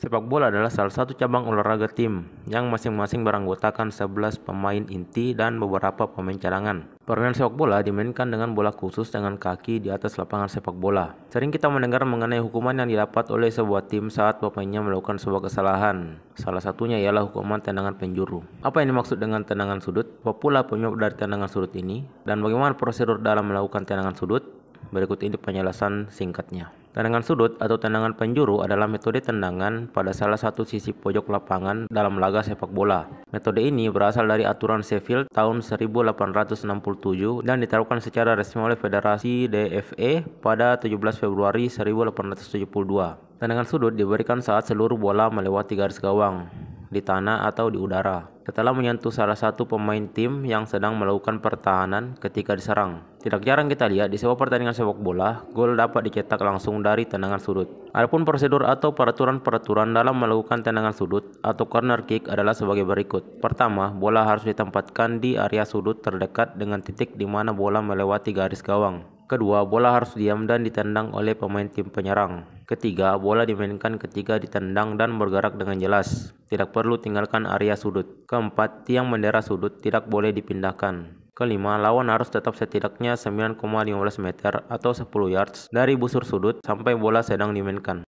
Sepak bola adalah salah satu cabang olahraga tim yang masing-masing beranggotakan 11 pemain inti dan beberapa pemain cadangan. Permainan sepak bola dimainkan dengan bola khusus dengan kaki di atas lapangan sepak bola. Sering kita mendengar mengenai hukuman yang didapat oleh sebuah tim saat pemainnya melakukan sebuah kesalahan. Salah satunya ialah hukuman tendangan penjuru. Apa yang dimaksud dengan tendangan sudut? Apa pula penyebab dari tendangan sudut ini? Dan bagaimana prosedur dalam melakukan tendangan sudut? Berikut ini penjelasan singkatnya. Tendangan sudut atau tendangan penjuru adalah metode tendangan pada salah satu sisi pojok lapangan dalam laga sepak bola. Metode ini berasal dari aturan Sheffield tahun 1867 dan diterapkan secara resmi oleh Federasi DFA e pada 17 Februari 1872. Tendangan sudut diberikan saat seluruh bola melewati garis gawang di tanah atau di udara, setelah menyentuh salah satu pemain tim yang sedang melakukan pertahanan ketika diserang. Tidak jarang kita lihat di sebuah pertandingan sepak bola, gol dapat dicetak langsung dari tendangan sudut. Adapun prosedur atau peraturan-peraturan dalam melakukan tendangan sudut atau corner kick adalah sebagai berikut. Pertama, bola harus ditempatkan di area sudut terdekat dengan titik di mana bola melewati garis gawang. Kedua, bola harus diam dan ditendang oleh pemain tim penyerang. Ketiga, bola dimainkan ketika ditendang dan bergerak dengan jelas. Tidak perlu tinggalkan area sudut. Keempat, tiang bendera sudut tidak boleh dipindahkan. Kelima, lawan harus tetap setidaknya 9,15 meter atau 10 yards dari busur sudut sampai bola sedang dimainkan.